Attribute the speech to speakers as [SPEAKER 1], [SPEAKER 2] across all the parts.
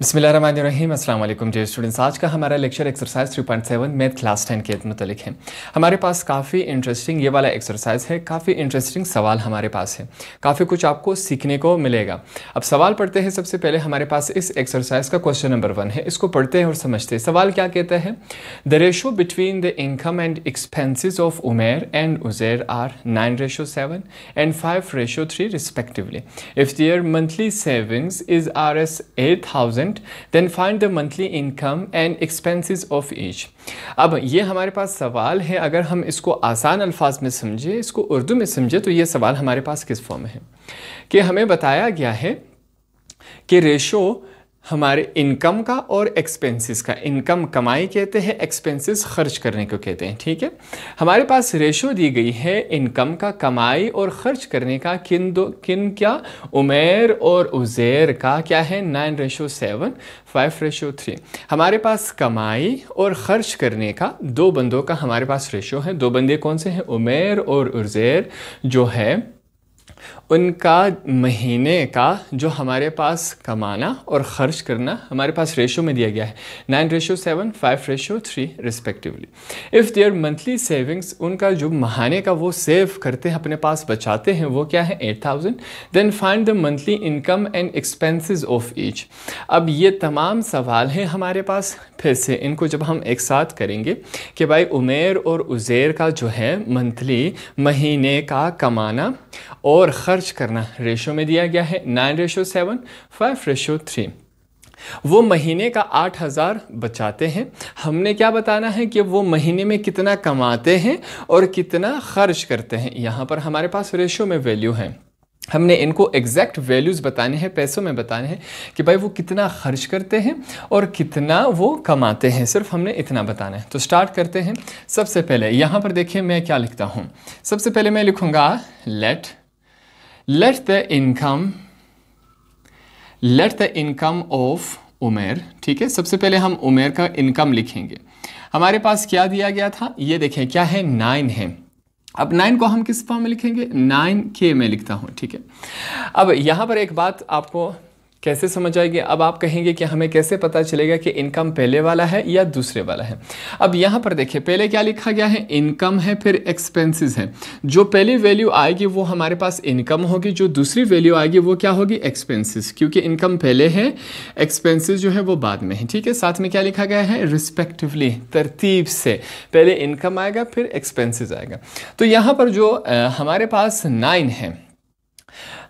[SPEAKER 1] बिसमीम अल्लाम dear students आज का हमारा लेक्चर एक्सरसाइज 3.7 मैथ क्लास 10 के मतलब है हमारे पास काफ़ी इंटरेस्टिंग ये वाला एक्सरसाइज है काफ़ी इंटरेस्टिंग सवाल हमारे पास है काफ़ी कुछ आपको सीखने को मिलेगा अब सवाल पढ़ते हैं सबसे पहले हमारे पास इस एक्सरसाइज का क्वेश्चन नंबर वन है इसको पढ़ते हैं और समझते हैं सवाल क्या कहता है the ratio between the income and expenses of Umer and Uzair are nine ratio seven and five ratio three respectively if their monthly savings is R S eight thousand thousand then find the monthly income and expenses of each अब ये हमारे पास सवाल है अगर हम इसको आसान अल्फाज में समझे इसको उर्दू में समझे तो ये सवाल हमारे पास किस फॉर्म है कि हमें बताया गया है कि रेशो हमारे इनकम का और एक्सपेंसेस का इनकम कमाई कहते हैं एक्सपेंसेस खर्च करने को कहते हैं ठीक है हमारे पास रेशो दी गई है इनकम का कमाई और खर्च करने का किन दो किन क्या उमेर और उज़ैर का क्या है nine ratio seven five ratio three हमारे पास कमाई और ख़र्च करने का दो बंदों का हमारे पास रेशो है दो बंदे कौन से हैं उमेर और उज़ैर जो है उनका महीने का जो हमारे पास कमाना और ख़र्च करना हमारे पास रेशो में दिया गया है nine ratio seven five ratio three respectively if their monthly savings उनका जो महाने का वो सेव करते हैं अपने पास बचाते हैं वो क्या है eight thousand then find the monthly income and expenses of each अब ये तमाम सवाल हैं हमारे पास फिर से इनको जब हम एक साथ करेंगे कि भाई उमेर और उज़ेर का जो है मंथली महीने का कमाना और खर्च करना रेशो में दिया गया है nine ratio seven five ratio three वो महीने का आठ हज़ार बचाते हैं हमने क्या बताना है कि वो महीने में कितना कमाते हैं और कितना खर्च करते हैं यहाँ पर हमारे पास रेशो में वैल्यू है हमने इनको एग्जैक्ट वैल्यूज़ बताने हैं पैसों में बताने हैं कि भाई वो कितना खर्च करते हैं और कितना वो कमाते हैं सिर्फ हमने इतना बताना है तो स्टार्ट करते हैं सबसे पहले यहाँ पर देखिए मैं क्या लिखता हूँ सबसे पहले मैं लिखूँगा let let the income let the income of Umer ठीक है सबसे पहले हम उमेर का इनकम लिखेंगे हमारे पास क्या दिया गया था ये देखें क्या है नाइन है अब नाइन को हम किस फॉर्म में लिखेंगे नाइन के में लिखता हूँ ठीक है अब यहाँ पर एक बात आपको कैसे समझ आएगी अब आप कहेंगे कि हमें कैसे पता चलेगा कि इनकम पहले वाला है या दूसरे वाला है अब यहाँ पर देखिए पहले क्या लिखा गया है इनकम है फिर एक्सपेंसेस है जो पहली वैल्यू आएगी वो हमारे पास इनकम होगी जो दूसरी वैल्यू आएगी वो क्या होगी एक्सपेंसेस क्योंकि इनकम पहले है एक्सपेंसिस जो है वो बाद में है ठीक है साथ में क्या लिखा गया है रिस्पेक्टिवली तरतीब से पहले इनकम आएगा फिर एक्सपेंसिस आएगा तो यहाँ पर जो आ, हमारे पास नाइन है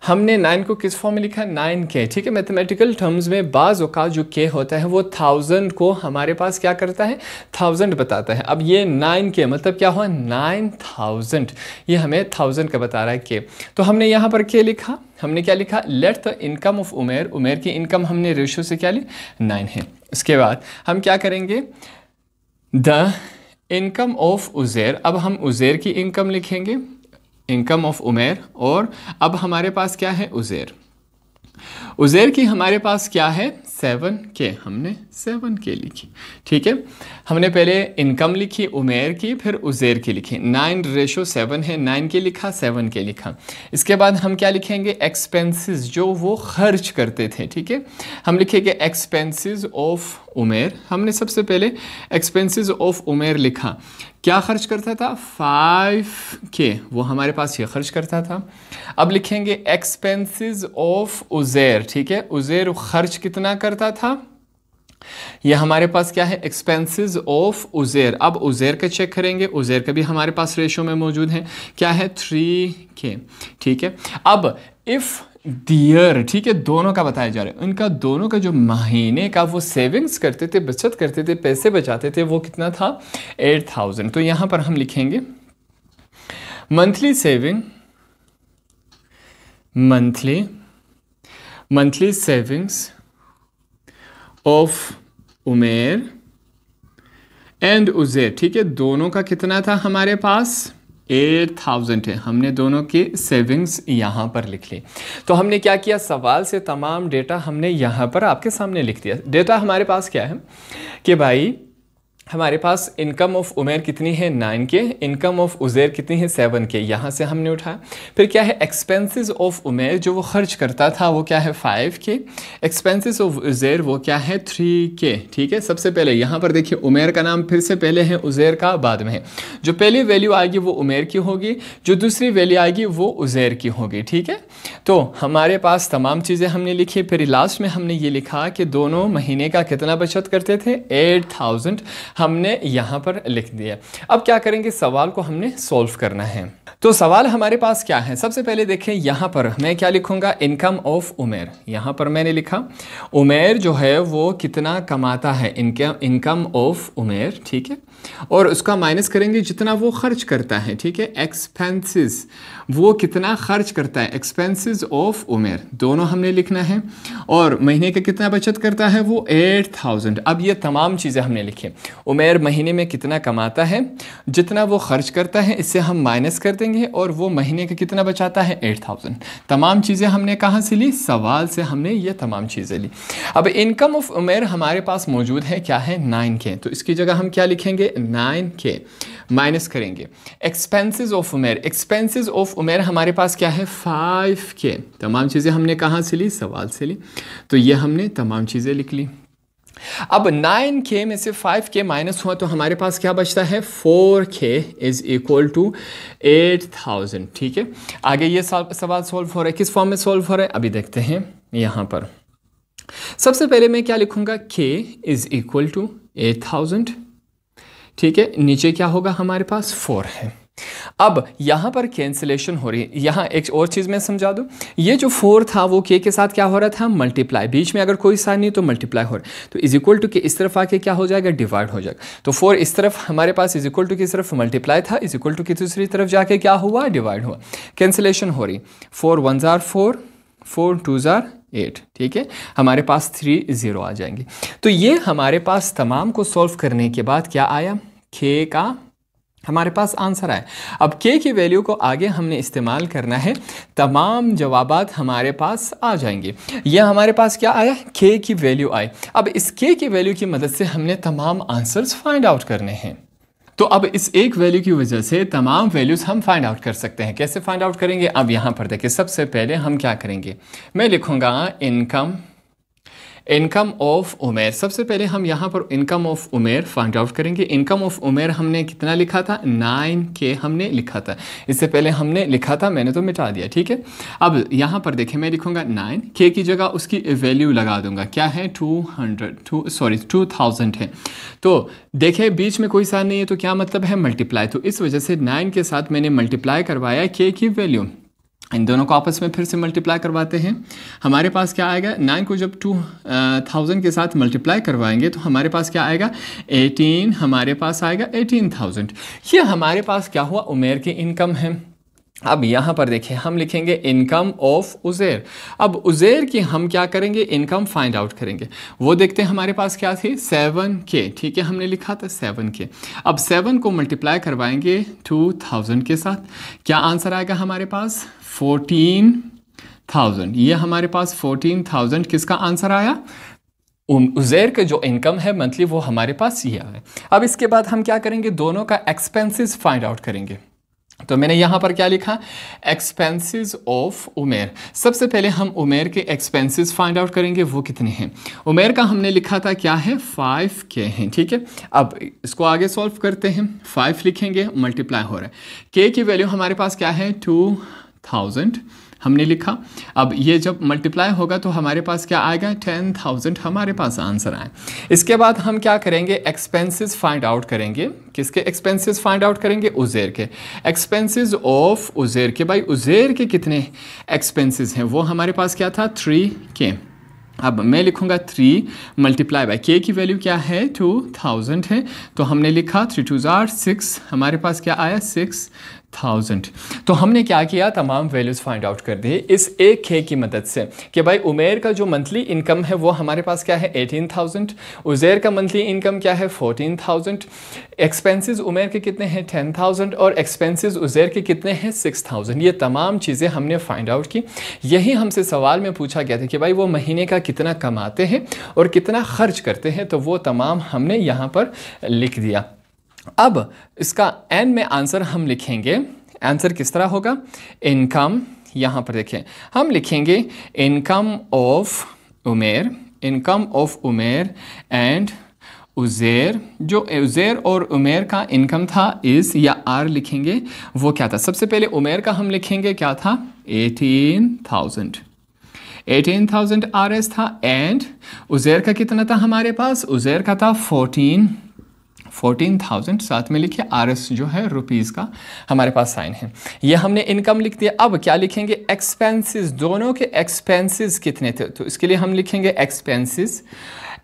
[SPEAKER 1] हमने नाइन को किस फॉर्म में लिखा नाइन के ठीक है मैथमेटिकल टर्म्स में बाज़ जो के होता है वो थाउजेंड को हमारे पास क्या करता है थाउजेंड बताता है अब ये नाइन के मतलब क्या हुआ नाइन थाउजेंड ये हमें थाउजेंड का बता रहा है के तो हमने यहाँ पर के लिखा हमने क्या लिखा let the income of Umer Umer की इनकम हमने रेशियो से क्या ली नाइन है इसके बाद हम क्या करेंगे द इनकम ऑफ उज़ेर अब हम उज़ेर की इनकम लिखेंगे इनकम ऑफ उमेर और अब हमारे पास क्या है उज़ेर उज़ेर की हमारे पास क्या है सेवन के हमने सेवन के लिखी ठीक है हमने पहले इनकम लिखी उमेर की फिर उज़ेर की लिखी नाइन रेशो सेवन है नाइन के लिखा सेवन के लिखा इसके बाद हम क्या लिखेंगे एक्सपेंसेस जो वो खर्च करते थे ठीक है हम लिखेंगे एक्सपेंसेस ऑफ उमेर हमने सबसे पहले एक्सपेंसेस ऑफ उमेर लिखा क्या खर्च करता था फाइव के वो हमारे पास ये खर्च करता था अब लिखेंगे एक्सपेंसेस ऑफ उज़ैर ठीक है उज़ैर खर्च कितना करता था ये हमारे पास क्या है एक्सपेंसेस ऑफ उज़ैर अब उज़ैर का चेक करेंगे उज़ैर का भी हमारे पास रेशो में मौजूद है क्या है थ्री के ठीक है अब इफ़ दियर ठीक है दोनों का बताया जा रहा है उनका दोनों का जो महीने का वो सेविंग्स करते थे बचत करते थे पैसे बचाते थे वो कितना था एट थाउजेंड तो यहां पर हम लिखेंगे monthly saving monthly monthly savings of Umer and Uzair ठीक है दोनों का कितना था हमारे पास एट थाउजेंड है हमने दोनों की सेविंग्स यहाँ पर लिख ली तो हमने क्या किया सवाल से तमाम डेटा हमने यहाँ पर आपके सामने लिख दिया डेटा हमारे पास क्या है कि भाई हमारे पास इनकम ऑफ उमेर कितनी है नाइन के इनकम ऑफ उज़ैर कितनी है सेवन के यहाँ से हमने उठाया फिर क्या है एक्सपेंसेस ऑफ उमेर जो वो खर्च करता था वो क्या है फाइव के एक्सपेंसेस ऑफ उज़ैर वो क्या है थ्री के ठीक है सबसे पहले यहाँ पर देखिए उमेर का नाम फिर से पहले है उज़ैर का बाद में है जो पहली वैल्यू आएगी वो उमेर की होगी जो दूसरी वैल्यू आएगी वो उज़ैर की होगी ठीक है तो हमारे पास तमाम चीज़ें हमने लिखी फिर लास्ट में हमने ये लिखा कि दोनों महीने का कितना बचत करते थे एट थाउजेंड हमने यहाँ पर लिख दिया अब क्या करेंगे सवाल को हमने सॉल्व करना है तो सवाल हमारे पास क्या है सबसे पहले देखें यहाँ पर मैं क्या लिखूँगा इनकम ऑफ उमेर यहाँ पर मैंने लिखा उमेर जो है वो कितना कमाता है इनकम इनकम ऑफ उमेर ठीक है और उसका माइनस करेंगे जितना वो खर्च करता है ठीक है एक्सपेंसेस वो कितना खर्च करता है एक्सपेंसेस ऑफ उमेर दोनों हमने लिखना है और महीने का कितना बचत करता है वो एट थाउजेंड अब ये तमाम चीज़ें हमने लिखी उमेर महीने में कितना कमाता है जितना वो खर्च करता है इससे हम माइनस कर देंगे और वो महीने का कितना बचाता है एट थाउजेंड तमाम चीज़ें हमने कहाँ से ली सवाल से हमने ये तमाम चीज़ें ली अब इनकम ऑफ उमेर हमारे पास मौजूद है क्या है नाइन के तो इसकी जगह हम क्या लिखेंगे नाइन के माइनस करेंगे expenses of Umer expenses of Umer हमारे पास क्या है फाइव के तमाम चीज़ें हमने कहाँ से ली सवाल से ली तो ये हमने तमाम चीज़ें लिख ली अब 9k में से 5k माइनस हुआ तो हमारे पास क्या बचता है 4k के is equal to eight thousand ठीक है आगे ये सवाल सॉल्व हो रहा है किस फॉर्म में सॉल्व हो रहा है अभी देखते हैं यहां पर सबसे पहले मैं क्या लिखूंगा k is equal to eight thousand ठीक है नीचे क्या होगा हमारे पास 4 है अब यहाँ पर कैंसिलेशन हो रही है यहाँ एक और चीज़ मैं समझा दूँ ये जो फोर था वो के के साथ क्या हो रहा था मल्टीप्लाई बीच में अगर कोई साइन नहीं तो मल्टीप्लाई हो रहा तो इज इक्वल टू के इस तरफ आके क्या हो जाएगा डिवाइड हो जाएगा तो फोर इस तरफ हमारे पास इज इक्वल टू की सिर्फ मल्टीप्लाई था इज इक्वल टू की दूसरी तरफ जाके क्या हुआ डिवाइड हुआ कैंसिलेशन हो रही फोर वन ज़ार फोर फोर टू ज़ार एट ठीक है हमारे पास थ्री ज़ीरो आ जाएंगे तो ये हमारे पास तमाम को सॉल्व करने के बाद क्या आया के का हमारे पास आंसर आए अब के की वैल्यू को आगे हमने इस्तेमाल करना है तमाम जवाब हमारे पास आ जाएंगे यह हमारे पास क्या आया के की वैल्यू आए अब इस के की वैल्यू की मदद से हमने तमाम आंसर्स फाइंड आउट करने हैं तो अब इस एक वैल्यू की वजह से तमाम वैल्यूज़ हम फाइंड आउट कर सकते हैं कैसे फाइंड आउट करेंगे अब यहाँ पर देखिए सबसे पहले हम क्या करेंगे मैं लिखूँगा इनकम इनकम ऑफ उमेर सबसे पहले हम यहाँ पर income of Umer find out करेंगे इनकम ऑफ उमेर हमने कितना लिखा था नाइन के हमने लिखा था इससे पहले हमने लिखा था मैंने तो मिटा दिया ठीक है अब यहाँ पर देखें मैं लिखूँगा नाइन के की जगह उसकी वैल्यू लगा दूंगा क्या है two hundred two sorry two thousand है तो देखें बीच में कोई साथ नहीं है तो क्या मतलब है मल्टीप्लाई तो इस वजह से नाइन के साथ मैंने मल्टीप्लाई करवाया के की वैल्यू इन दोनों को आपस में फिर से मल्टीप्लाई करवाते हैं हमारे पास क्या आएगा नाइन को जब टू थाउजेंड के साथ मल्टीप्लाई करवाएंगे तो हमारे पास क्या आएगा एटीन हमारे पास आएगा एटीन थाउजेंड ये हमारे पास क्या हुआ उमेर की इनकम है अब यहाँ पर देखें हम लिखेंगे इनकम ऑफ उज़ेर अब उज़ेर की हम क्या करेंगे इनकम फाइंड आउट करेंगे वो देखते हैं हमारे पास क्या थी सेवन के ठीक है हमने लिखा था सेवन के अब सेवन को मल्टीप्लाई करवाएंगे टू थाउजेंड के साथ क्या आंसर आएगा हमारे पास फोर्टीन थाउजेंड ये हमारे पास फोर्टीन थाउजेंड किसका आंसर आया उजेर का जो इनकम है मंथली वो हमारे पास ये आया अब इसके बाद हम क्या करेंगे दोनों का एक्सपेंसिस फाइंड आउट करेंगे तो मैंने यहाँ पर क्या लिखा एक्सपेंसेस ऑफ उमेर सबसे पहले हम उमेर के एक्सपेंसेस फाइंड आउट करेंगे वो कितने हैं उमेर का हमने लिखा था क्या है फाइव के हैं ठीक है अब इसको आगे सॉल्व करते हैं फाइव लिखेंगे मल्टीप्लाई हो रहा है के की वैल्यू हमारे पास क्या है टू थाउजेंड हमने लिखा अब ये जब मल्टीप्लाई होगा तो हमारे पास क्या आएगा टेन थाउजेंड हमारे पास आंसर आए इसके बाद हम क्या करेंगे एक्सपेंसेस फाइंड आउट करेंगे किसके एक्सपेंसेस फाइंड आउट करेंगे उज़ेर के एक्सपेंसेस ऑफ उज़ेर के भाई उज़ेर के कितने एक्सपेंसेस हैं वो हमारे पास क्या था थ्री के अब मैं लिखूंगा थ्री मल्टीप्लाई बाई के की वैल्यू क्या है टू थाउजेंड है तो हमने लिखा थ्री टू ज़ार सिक्स हमारे पास क्या आया सिक्स थाउजेंड तो हमने क्या किया तमाम वैल्यूज़ फाइंड आउट कर दी इस एक खे की मदद से कि भाई उमेर का जो मंथली इनकम है वो हमारे पास क्या है एटीन थाउजेंड उज़ेर का मंथली इनकम क्या है फोर्टीन थाउजेंड एक्सपेंसेस उमेर के कितने हैं टेन थाउजेंड और एक्सपेंसेस उज़ेर के कितने हैं सिक्स थाउजेंड ये तमाम चीज़ें हमने फाइंड आउट की यही हमसे सवाल में पूछा गया था कि भाई वो महीने का कितना कमाते हैं और कितना खर्च करते हैं तो वो तमाम हमने यहाँ पर लिख दिया अब इसका एन में आंसर हम लिखेंगे आंसर किस तरह होगा इनकम यहाँ पर देखें हम लिखेंगे income of Umer income of Umer and Uzair जो उज़ेर और उमेर का इनकम था इस या आर लिखेंगे वो क्या था सबसे पहले उमेर का हम लिखेंगे क्या था eighteen thousand eighteen thousand R S था एंड उज़ेर का कितना था हमारे पास उज़ेर का था फोर्टीन फोर्टीन थाउजेंड साथ में लिखिए आर एस जो है रुपीज़ का हमारे पास साइन है ये हमने इनकम लिख दिया अब क्या लिखेंगे एक्सपेंसेस दोनों के एक्सपेंसेस कितने थे तो इसके लिए हम लिखेंगे एक्सपेंसेस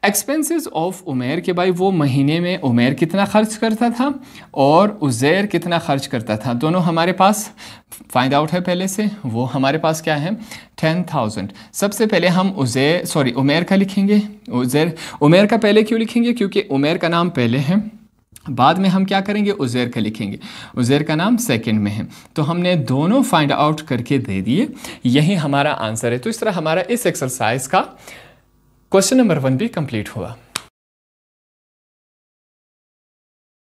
[SPEAKER 1] एक्सपेंसेस ऑफ उमेर के भाई वो महीने में उमेर कितना खर्च करता था और उज़ैर कितना खर्च करता था दोनों हमारे पास फाइंड आउट है पहले से वो हमारे पास क्या है टेन थाउजेंड सबसे पहले हम उज़ैर सॉरी उमेर का लिखेंगे उज़ैर उमेर का पहले क्यों लिखेंगे क्योंकि उमेर का नाम पहले है बाद में हम क्या करेंगे उज़ैर का लिखेंगे उज़ैर का नाम सेकंड में है तो हमने दोनों फाइंड आउट करके दे दिए यही हमारा आंसर है तो इस तरह हमारा इस एक्सरसाइज का क्वेश्चन नंबर वन भी कंप्लीट हुआ